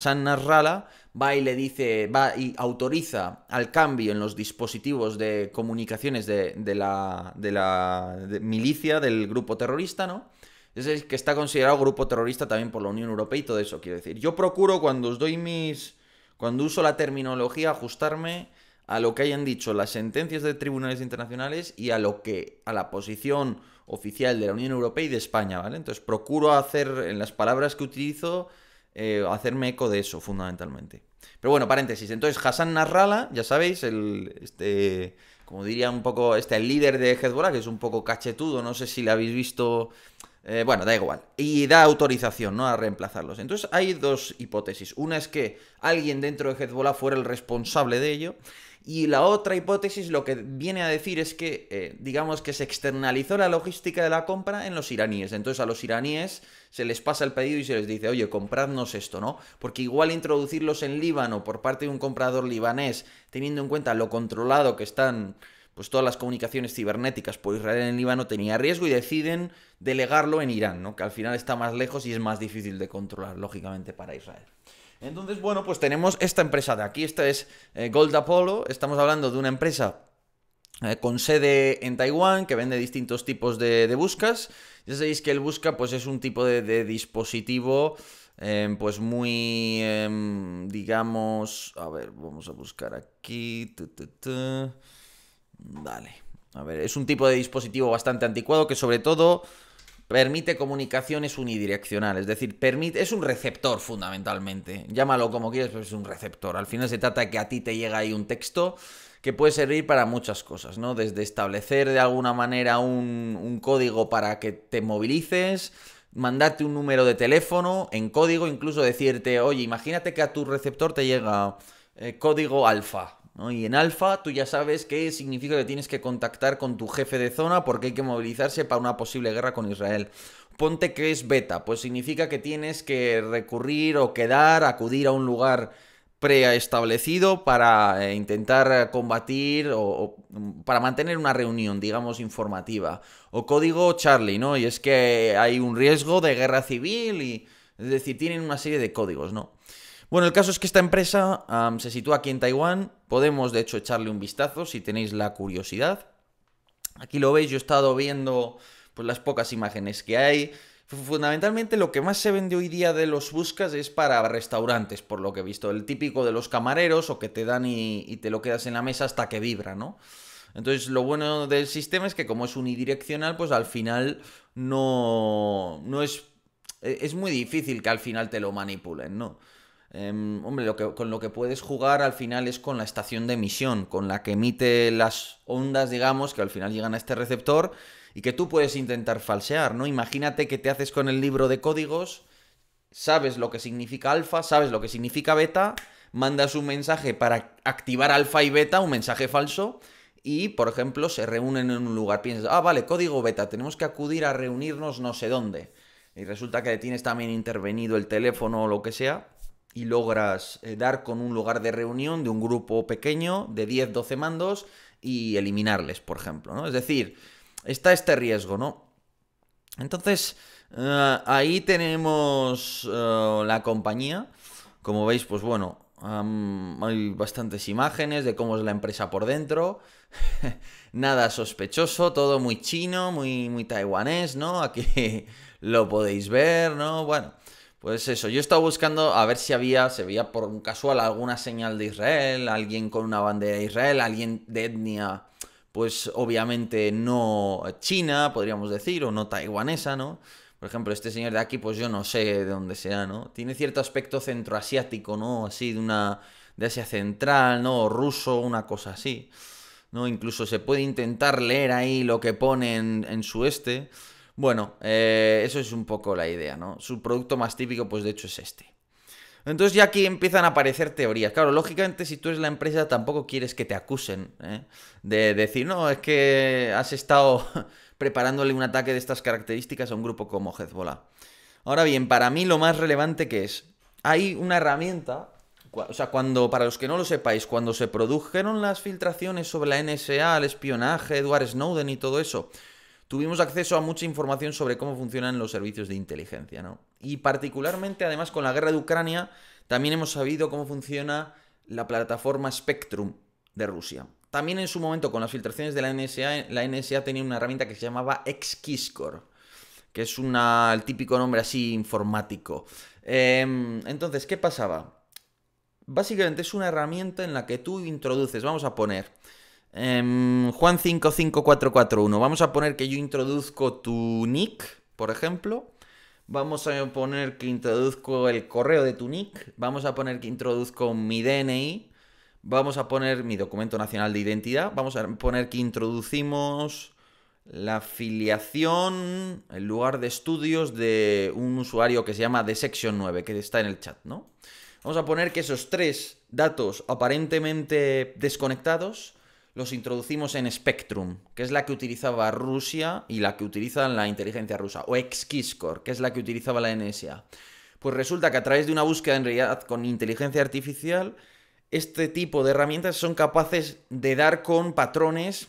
San Narrala va y le dice, va y autoriza al cambio en los dispositivos de comunicaciones de, la, de la milicia, del grupo terrorista, ¿no? Es que está considerado grupo terrorista también por la Unión Europea y todo eso, quiero decir. Yo procuro cuando os doy mis. cuando uso la terminología, ajustarme a lo que hayan dicho las sentencias de tribunales internacionales y a lo que. a la posición oficial de la Unión Europea y de España, ¿vale? Entonces procuro hacer en las palabras que utilizo eh, hacerme eco de eso, fundamentalmente. Pero bueno, paréntesis. Entonces, Hassan Narrala, ya sabéis, el, este, como diría un poco, este, el líder de Hezbollah, que es un poco cachetudo, no sé si le habéis visto... Eh, bueno, da igual. Y da autorización, ¿no? A reemplazarlos. Entonces hay dos hipótesis. Una es que alguien dentro de Hezbollah fuera el responsable de ello. Y la otra hipótesis lo que viene a decir es que, eh, digamos que se externalizó la logística de la compra en los iraníes. Entonces a los iraníes se les pasa el pedido y se les dice, oye, compradnos esto, ¿no? Porque igual introducirlos en Líbano por parte de un comprador libanés, teniendo en cuenta lo controlado que están pues todas las comunicaciones cibernéticas por Israel en Líbano tenía riesgo y deciden delegarlo en Irán, ¿no? que al final está más lejos y es más difícil de controlar, lógicamente, para Israel. Entonces, bueno, pues tenemos esta empresa de aquí, esta es eh, Gold Apollo, estamos hablando de una empresa eh, con sede en Taiwán que vende distintos tipos de, buscas. Ya sabéis que el busca pues es un tipo de, dispositivo em, pues muy, em, digamos, a ver, vamos a buscar aquí. dale Vale, a ver, es un tipo de dispositivo bastante anticuado que sobre todo permite comunicaciones unidireccionales, es decir, permite, es un receptor fundamentalmente, llámalo como quieras, pero es un receptor. Al final se trata de que a ti te llega ahí un texto que puede servir para muchas cosas, ¿no? Desde establecer de alguna manera un, código para que te movilices, mandarte un número de teléfono en código, incluso decirte, oye, imagínate que a tu receptor te llega eh, código alfa, y en alfa tú ya sabes qué significa que tienes que contactar con tu jefe de zona porque hay que movilizarse para una posible guerra con Israel. Ponte que es beta, pues significa que tienes que recurrir o quedar, acudir a un lugar preestablecido para eh, intentar combatir o, mm, para mantener una reunión, digamos, informativa. O código Charlie, ¿no? Y es que hay un riesgo de guerra civil y... Es decir, tienen una serie de códigos, ¿no? Bueno, el caso es que esta empresa se sitúa aquí en Taiwán. Podemos, de hecho, echarle un vistazo si tenéis la curiosidad. Aquí lo veis, yo he estado viendo pues, las pocas imágenes que hay. Fundamentalmente lo que más se vende hoy día de los buscas es para restaurantes, por lo que he visto. El típico de los camareros o que te dan y, y te lo quedas en la mesa hasta que vibra, ¿no? Entonces lo bueno del sistema es que como es unidireccional, pues al final no, no es... E, es muy difícil que al final te lo manipulen, ¿no? Em, hombre, lo que, con lo que puedes jugar al final es con la estación de emisión, con la que emite las ondas, digamos, que al final llegan a este receptor y que tú puedes intentar falsear, ¿no? Imagínate que te haces con el libro de códigos, sabes lo que significa alfa, sabes lo que significa beta, mandas un mensaje para activar alfa y beta, un mensaje falso, y, por ejemplo, se reúnen en un lugar. Piensas, ah, vale, código beta, tenemos que acudir a reunirnos no sé dónde. Y resulta que tienes también intervenido el teléfono o lo que sea y logras eh, dar con un lugar de reunión de un grupo pequeño de 10, 12 mandos y eliminarles, por ejemplo, ¿no? Es decir, está este riesgo, ¿no? Entonces, eh, ahí tenemos eh, la compañía. Como veis, pues bueno, hay bastantes imágenes de cómo es la empresa por dentro. Nada sospechoso, todo muy chino, muy, muy taiwanés, ¿no? Aquí lo podéis ver, ¿no? Bueno, pues eso, yo estaba buscando a ver si había, se veía por un casual alguna señal de Israel, alguien con una bandera de Israel, alguien de etnia, pues obviamente no china, podríamos decir, o no taiwanesa, ¿no? Por ejemplo, este señor de aquí, pues yo no sé de dónde sea, ¿no? Tiene cierto aspecto centroasiático, ¿no? Así de una. de Asia Central, ¿no? O ruso, una cosa así. ¿No? Incluso se puede intentar leer ahí lo que pone en, en su este. Bueno, eh, eso es un poco la idea, ¿no? Su producto más típico, pues de hecho, es este. Entonces ya aquí empiezan a aparecer teorías. Claro, lógicamente si tú eres la empresa tampoco quieres que te acusen ¿eh? de decir, no, es que has estado preparándole un ataque de estas características a un grupo como Hezbollah. Ahora bien, para mí lo más relevante que es, hay una herramienta, o sea, cuando, para los que no lo sepáis, cuando se produjeron las filtraciones sobre la NSA, el espionaje, Edward Snowden y todo eso, tuvimos acceso a mucha información sobre cómo funcionan los servicios de inteligencia, ¿no? Y particularmente, además, con la guerra de Ucrania, también hemos sabido cómo funciona la plataforma Spectrum de Rusia. También en su momento, con las filtraciones de la NSA, la NSA tenía una herramienta que se llamaba Xkiscore, que es el típico nombre así informático. Em, entonces, ¿qué pasaba? Básicamente es una herramienta en la que tú introduces, vamos a poner, Em, Juan 55441 Vamos a poner que yo introduzco tu nick, por ejemplo. Vamos a poner que introduzco el correo de tu nick. Vamos a poner que introduzco mi DNI. Vamos a poner mi documento nacional de identidad. Vamos a poner que introducimos la filiación, el lugar de estudios de un usuario que se llama de Section 9, que está en el chat, ¿no? Vamos a poner que esos tres datos aparentemente desconectados los introducimos en Spectrum, que es la que utilizaba Rusia y la que utilizan la inteligencia rusa, o Exkiscor, que es la que utilizaba la NSA. Pues resulta que a través de una búsqueda en realidad con inteligencia artificial, este tipo de herramientas son capaces de dar con patrones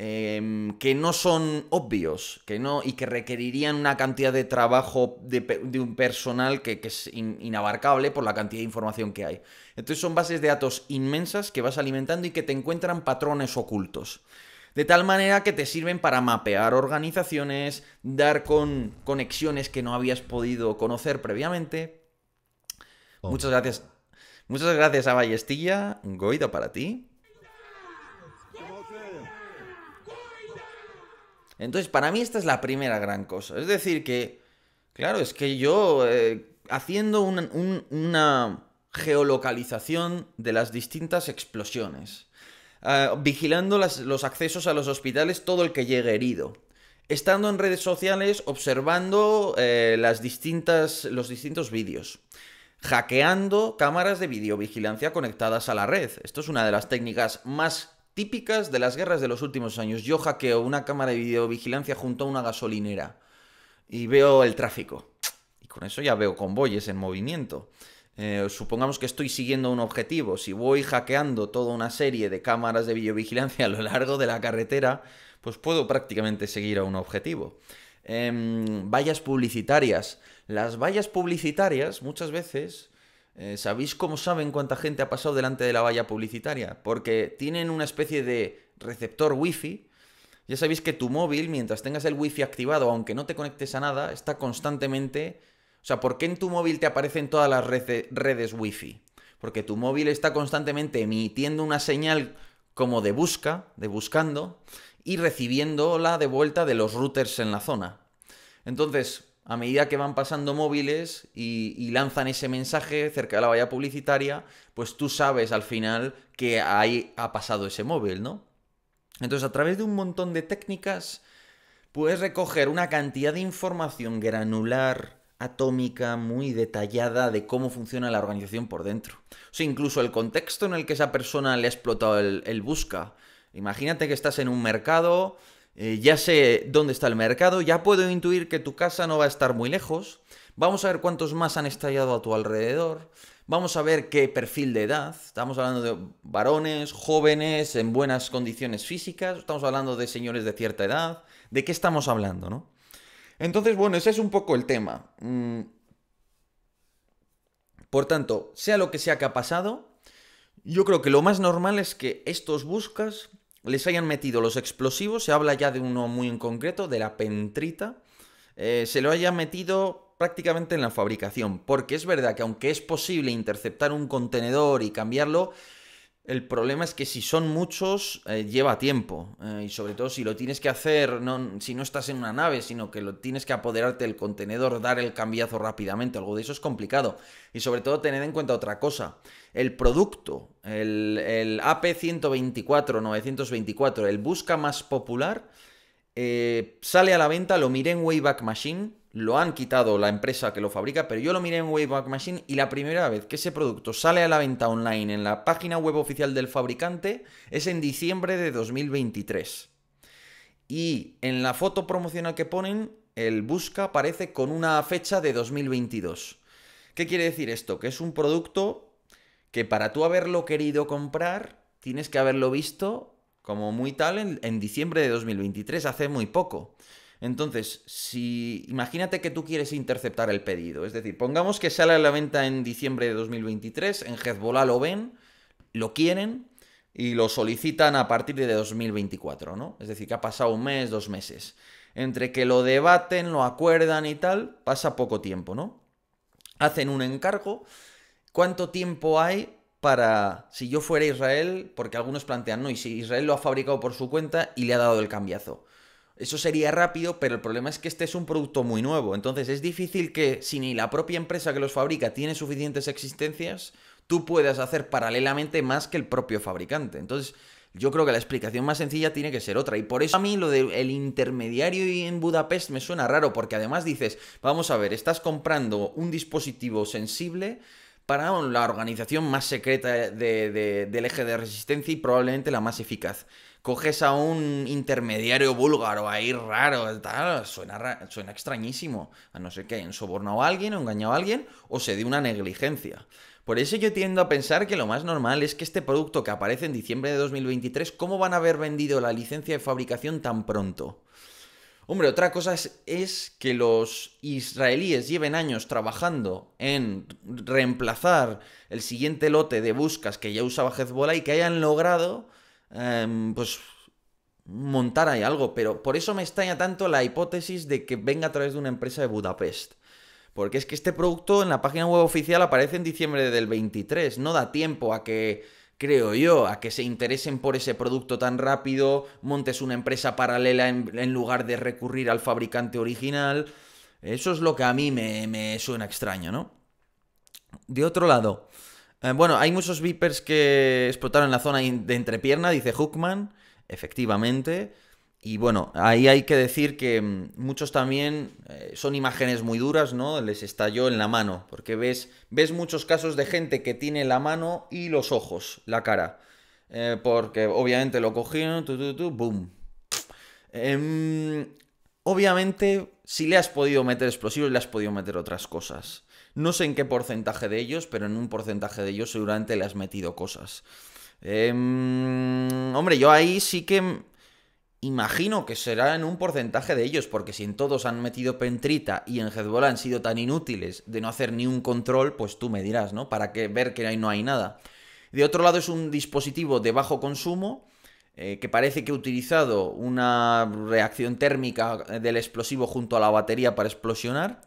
Em, que no son obvios que no, y que requerirían una cantidad de trabajo de, un personal que, es inabarcable por la cantidad de información que hay. Entonces son bases de datos inmensas que vas alimentando y que te encuentran patrones ocultos. De tal manera que te sirven para mapear organizaciones, dar con conexiones que no habías podido conocer previamente. Oh. Muchas gracias. Muchas gracias a Ballestilla. goido para ti. Entonces, para mí esta es la primera gran cosa. Es decir, que, claro, es que yo, eh, haciendo una, geolocalización de las distintas explosiones, eh, vigilando los accesos a los hospitales todo el que llegue herido. Estando en redes sociales observando eh, las distintas, los distintos vídeos. Hackeando cámaras de videovigilancia conectadas a la red. Esto es una de las técnicas más típicas de las guerras de los últimos años. Yo hackeo una cámara de videovigilancia junto a una gasolinera y veo el tráfico. Y con eso ya veo convoyes en movimiento. Eh, supongamos que estoy siguiendo un objetivo. Si voy hackeando toda una serie de cámaras de videovigilancia a lo largo de la carretera, pues puedo prácticamente seguir a un objetivo. Em, vallas publicitarias. Las vallas publicitarias muchas veces eh, ¿Sabéis cómo saben cuánta gente ha pasado delante de la valla publicitaria? Porque tienen una especie de receptor wifi. Ya sabéis que tu móvil, mientras tengas el wifi activado, aunque no te conectes a nada, está constantemente... O sea, ¿por qué en tu móvil te aparecen todas las redes wifi? Porque tu móvil está constantemente emitiendo una señal como de busca, de buscando, y recibiéndola de vuelta de los routers en la zona. Entonces, a medida que van pasando móviles y, lanzan ese mensaje cerca de la valla publicitaria, pues tú sabes al final que ahí ha pasado ese móvil, ¿no? Entonces, a través de un montón de técnicas, puedes recoger una cantidad de información granular, atómica, muy detallada de cómo funciona la organización por dentro. O sea, incluso el contexto en el que esa persona le ha explotado el, el busca. Imagínate que estás en un mercado eh, ya sé dónde está el mercado, ya puedo intuir que tu casa no va a estar muy lejos. Vamos a ver cuántos más han estallado a tu alrededor. Vamos a ver qué perfil de edad. Estamos hablando de varones, jóvenes, en buenas condiciones físicas. Estamos hablando de señores de cierta edad. ¿De qué estamos hablando, no? Entonces, bueno, ese es un poco el tema. Mm. Por tanto, sea lo que sea que ha pasado, yo creo que lo más normal es que estos buscas les hayan metido los explosivos, se habla ya de uno muy en concreto, de la pentrita, eh, se lo haya metido prácticamente en la fabricación, porque es verdad que aunque es posible interceptar un contenedor y cambiarlo, el problema es que si son muchos, eh, lleva tiempo. Eh, y sobre todo si lo tienes que hacer, si no estás en una nave, sino que lo tienes que apoderarte del contenedor, dar el cambiazo rápidamente, algo de eso es complicado. Y sobre todo tener en cuenta otra cosa. El producto, el, el AP124, 924, el busca más popular, eh, sale a la venta, lo miré en Wayback Machine lo han quitado la empresa que lo fabrica, pero yo lo miré en Wayback Machine y la primera vez que ese producto sale a la venta online en la página web oficial del fabricante es en diciembre de 2023. Y en la foto promocional que ponen, el busca aparece con una fecha de 2022. ¿Qué quiere decir esto? Que es un producto que para tú haberlo querido comprar, tienes que haberlo visto como muy tal en, diciembre de 2023, hace muy poco. Entonces, si imagínate que tú quieres interceptar el pedido, es decir, pongamos que sale a la venta en diciembre de 2023, en Hezbollah lo ven, lo quieren y lo solicitan a partir de 2024, ¿no? Es decir, que ha pasado un mes, dos meses. Entre que lo debaten, lo acuerdan y tal, pasa poco tiempo, ¿no? Hacen un encargo. ¿Cuánto tiempo hay para, si yo fuera Israel, porque algunos plantean, no, y si Israel lo ha fabricado por su cuenta y le ha dado el cambiazo? Eso sería rápido, pero el problema es que este es un producto muy nuevo. Entonces es difícil que si ni la propia empresa que los fabrica tiene suficientes existencias, tú puedas hacer paralelamente más que el propio fabricante. Entonces yo creo que la explicación más sencilla tiene que ser otra. Y por eso a mí lo del intermediario intermediario en Budapest me suena raro, porque además dices, vamos a ver, estás comprando un dispositivo sensible para la organización más secreta del eje de resistencia y probablemente la más eficaz coges a un intermediario búlgaro ahí raro, tal, suena, extrañísimo. A no ser que hayan sobornado a alguien, o engañado a alguien, o se dé una negligencia. Por eso yo tiendo a pensar que lo más normal es que este producto que aparece en diciembre de 2023, ¿cómo van a haber vendido la licencia de fabricación tan pronto? Hombre, otra cosa es, es, que los israelíes lleven años trabajando en reemplazar el siguiente lote de buscas que ya usaba Hezbollah y que hayan logrado Em, pues montar ahí algo, pero por eso me extraña tanto la hipótesis de que venga a través de una empresa de Budapest. Porque es que este producto en la página web oficial aparece en diciembre del 23, no da tiempo a que, creo yo, a que se interesen por ese producto tan rápido, montes una empresa paralela en, lugar de recurrir al fabricante original. Eso es lo que a mí me, me suena extraño, ¿no? De otro lado, eh, bueno, hay muchos Vipers que explotaron en la zona de entrepierna, dice Hookman, efectivamente. Y bueno, ahí hay que decir que mm, muchos también eh, son imágenes muy duras, ¿no? Les estalló en la mano, porque ves, ves muchos casos de gente que tiene la mano y los ojos, la cara. Eh, porque obviamente lo cogieron, tu, tu, tu, boom. Em, obviamente, si le has podido meter explosivos, le has podido meter otras cosas. No sé en qué porcentaje de ellos, pero en un porcentaje de ellos seguramente le has metido cosas. Em, hombre, yo ahí sí que imagino que será en un porcentaje de ellos, porque si en todos han metido pentrita y en Hezbollah han sido tan inútiles de no hacer ni un control, pues tú me dirás, ¿no? Para que ver que ahí no hay nada. De otro lado es un dispositivo de bajo consumo eh, que parece que ha utilizado una reacción térmica del explosivo junto a la batería para explosionar.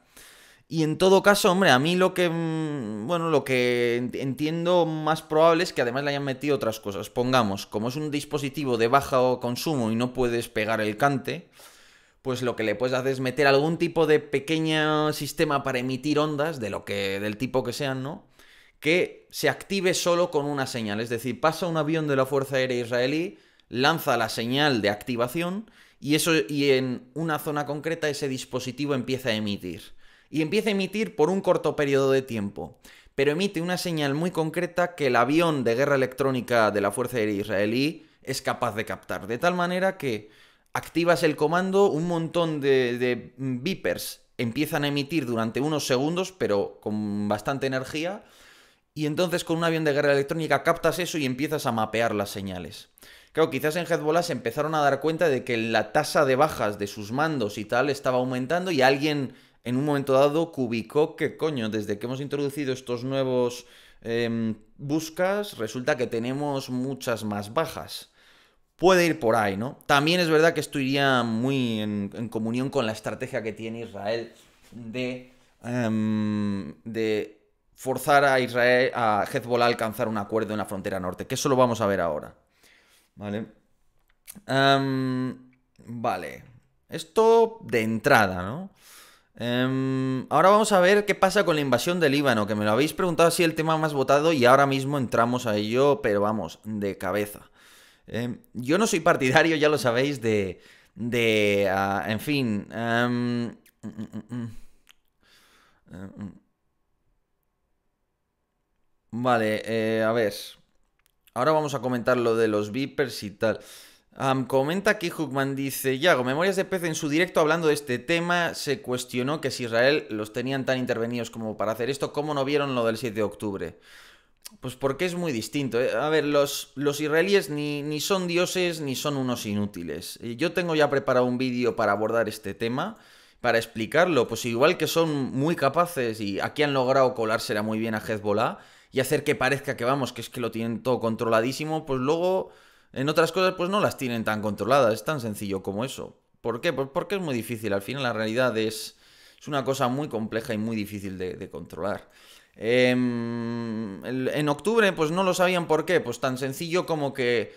Y en todo caso, hombre, a mí lo que. Mm, bueno, lo que entiendo más probable es que además le hayan metido otras cosas. Pongamos, como es un dispositivo de bajo consumo y no puedes pegar el cante, pues lo que le puedes hacer es meter algún tipo de pequeño sistema para emitir ondas, de lo que. del tipo que sean, ¿no? Que se active solo con una señal. Es decir, pasa un avión de la Fuerza Aérea Israelí, lanza la señal de activación, y eso, y en una zona concreta, ese dispositivo empieza a emitir y empieza a emitir por un corto periodo de tiempo pero emite una señal muy concreta que el avión de guerra electrónica de la Fuerza Aérea Israelí es capaz de captar. De tal manera que activas el comando, un montón de, de beepers empiezan a emitir durante unos segundos, pero con bastante energía, y entonces con un avión de guerra electrónica captas eso y empiezas a mapear las señales. Claro, quizás en Hezbollah se empezaron a dar cuenta de que la tasa de bajas de sus mandos y tal estaba aumentando y alguien en un momento dado cubicó que, coño, desde que hemos introducido estos nuevos em, buscas, resulta que tenemos muchas más bajas. Puede ir por ahí, ¿no? También es verdad que esto iría muy en, comunión con la estrategia que tiene Israel de, em, de forzar a Israel, a Hezbollah a alcanzar un acuerdo en la frontera norte, que eso lo vamos a ver ahora. Vale. Em, vale. Esto de entrada, ¿no? Em, ahora vamos a ver qué pasa con la invasión del Líbano, que me lo habéis preguntado así el tema más votado y ahora mismo entramos a ello, pero vamos, de cabeza. Em, yo no soy partidario, ya lo sabéis, de... Ah, en fin... Em, vale, eh, a ver. Ahora vamos a comentar lo de los vipers y tal comenta aquí Huckman dice, Yago, Memorias de Pez en su directo hablando de este tema se cuestionó que si Israel los tenían tan intervenidos como para hacer esto, ¿cómo no vieron lo del 7 de octubre? Pues porque es muy distinto. ¿eh? A ver, los, los israelíes ni, ni, son dioses ni son unos inútiles. Eh, yo tengo ya preparado un vídeo para abordar este tema, para explicarlo. Pues igual que son muy capaces y aquí han logrado colársela muy bien a Hezbollah y hacer que parezca que vamos, que es que lo tienen todo controladísimo, pues luego en otras cosas, pues no las tienen tan controladas, es tan sencillo como eso. ¿Por qué? Pues porque es muy difícil. Al final, la realidad es, es una cosa muy compleja y muy difícil de, controlar. Em, en octubre, pues no lo sabían por qué. Pues tan sencillo como que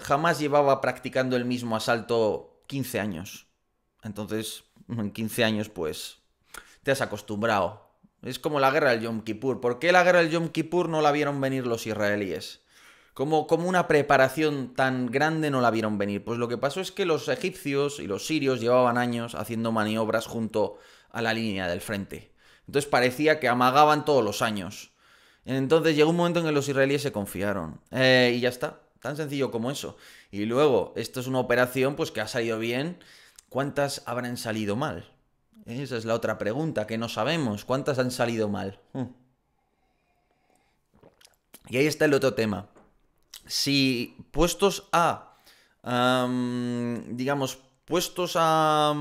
jamás llevaba practicando el mismo asalto 15 años. Entonces, en 15 años, pues te has acostumbrado. Es como la guerra del Yom Kippur. ¿Por qué la guerra del Yom Kippur no la vieron venir los israelíes? ¿Cómo, una preparación tan grande no la vieron venir? Pues lo que pasó es que los egipcios y los sirios llevaban años haciendo maniobras junto a la línea del frente. Entonces parecía que amagaban todos los años. Entonces llegó un momento en que los israelíes se confiaron. Eh, y ya está, tan sencillo como eso. Y luego, esto es una operación pues que ha salido bien. ¿Cuántas habrán salido mal? Esa es la otra pregunta que no sabemos. ¿Cuántas han salido mal? Hmm. Y ahí está el otro tema si puestos a, digamos, puestos a...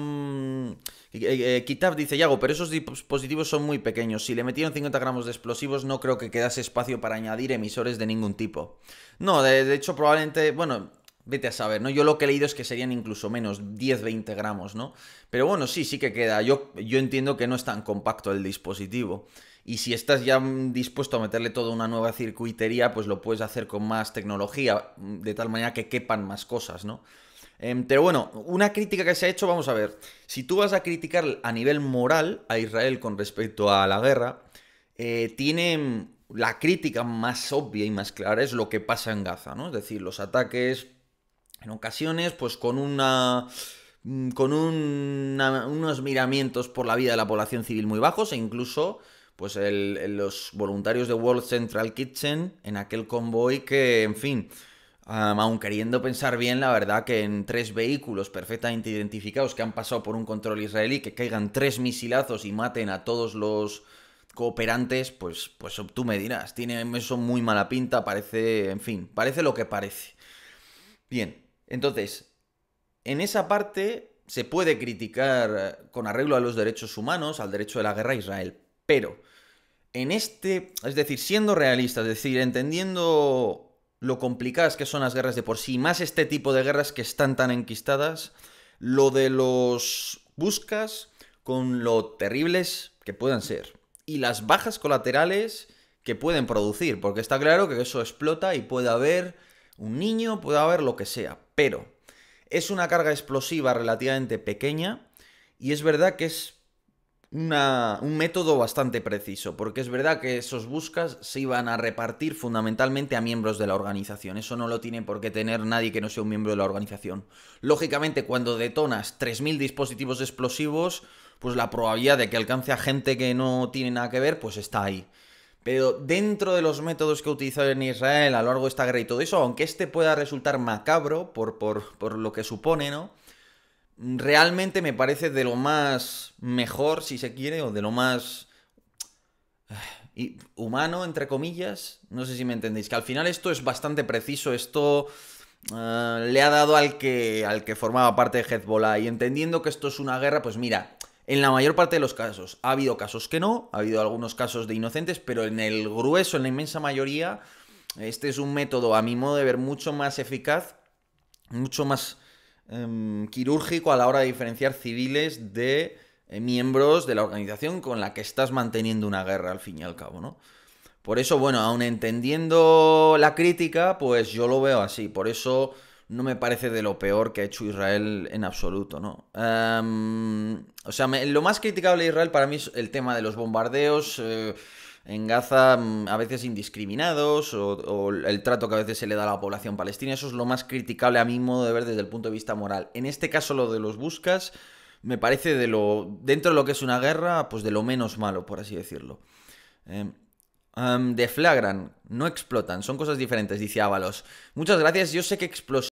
Eh, eh, eh, quitar Kitab dice, Yago, pero esos dispositivos son muy pequeños. Si le metieron 50 gramos de explosivos, no creo que quedase espacio para añadir emisores de ningún tipo. No, de, hecho, probablemente, bueno, vete a saber, ¿no? Yo lo que he leído es que serían incluso menos, 10-20 gramos, ¿no? Pero bueno, sí, sí que queda. Yo, yo entiendo que no es tan compacto el dispositivo. Y si estás ya mm, dispuesto a meterle toda una nueva circuitería, pues lo puedes hacer con más tecnología, mm, de tal manera que quepan más cosas, ¿no? Em, pero bueno, una crítica que se ha hecho, vamos a ver, si tú vas a criticar a nivel moral a Israel con respecto a la guerra, eh, tiene mm, la crítica más obvia y más clara es lo que pasa en Gaza, ¿no? Es decir, los ataques en ocasiones, pues con una con unos miramientos por la vida de la población civil muy bajos e incluso pues los voluntarios de World Central Kitchen en aquel convoy que, en fin, aún aun queriendo pensar bien, la verdad que en tres vehículos perfectamente identificados que han pasado por un control israelí, que caigan tres misilazos y maten a todos los cooperantes, pues, pues tú me dirás, tiene eso muy mala pinta, parece, en fin, parece lo que parece. Bien, entonces, en esa parte se puede criticar eh, con arreglo a los derechos humanos, al derecho de la guerra a Israel, pero en este, es decir, siendo realistas, es decir, entendiendo lo complicadas que son las guerras de por sí, más este tipo de guerras que están tan enquistadas, lo de los buscas con lo terribles que puedan ser y las bajas colaterales que pueden producir, porque está claro que eso explota y puede haber un niño, puede haber lo que sea, pero es una carga explosiva relativamente pequeña y es verdad que es un método bastante preciso, porque es verdad que esos buscas se iban a repartir fundamentalmente a miembros de la organización. Eso no lo tiene por qué tener nadie que no sea un miembro de la organización. Lógicamente, cuando detonas 3.000 dispositivos explosivos, pues la probabilidad de que alcance a gente que no tiene nada que ver, pues está ahí. Pero dentro de los métodos que utilizó en Israel a lo largo de esta guerra y todo eso, aunque este pueda resultar macabro por, por lo que supone, ¿no? realmente me parece de lo más mejor, si se quiere, o de lo más eh, humano, entre comillas. No sé si me entendéis, que al final esto es bastante preciso, esto... Eh, le ha dado al que, al que formaba parte de Hezbollah y entendiendo que esto es una guerra, pues mira, en la mayor parte de los casos. Ha habido casos que no, ha habido algunos casos de inocentes, pero en el grueso, en la inmensa mayoría, este es un método, a mi modo de ver, mucho más eficaz, mucho más Em, quirúrgico a la hora de diferenciar civiles de eh, miembros de la organización con la que estás manteniendo una guerra, al fin y al cabo, ¿no? Por eso, bueno, aun entendiendo la crítica, pues yo lo veo así. Por eso no me parece de lo peor que ha hecho Israel en absoluto, ¿no? Em, o sea, lo más criticable de Israel para mí es el tema de los bombardeos. Eh, en Gaza mm, a veces indiscriminados o, el trato que a veces se le da a la población palestina. Eso es lo más criticable a mi modo de ver desde el punto de vista moral. En este caso lo de los buscas me parece de lo dentro de lo que es una guerra, pues de lo menos malo, por así decirlo. Em, deflagran, no explotan, son cosas diferentes, dice Ábalos. Muchas gracias, yo sé que explotan.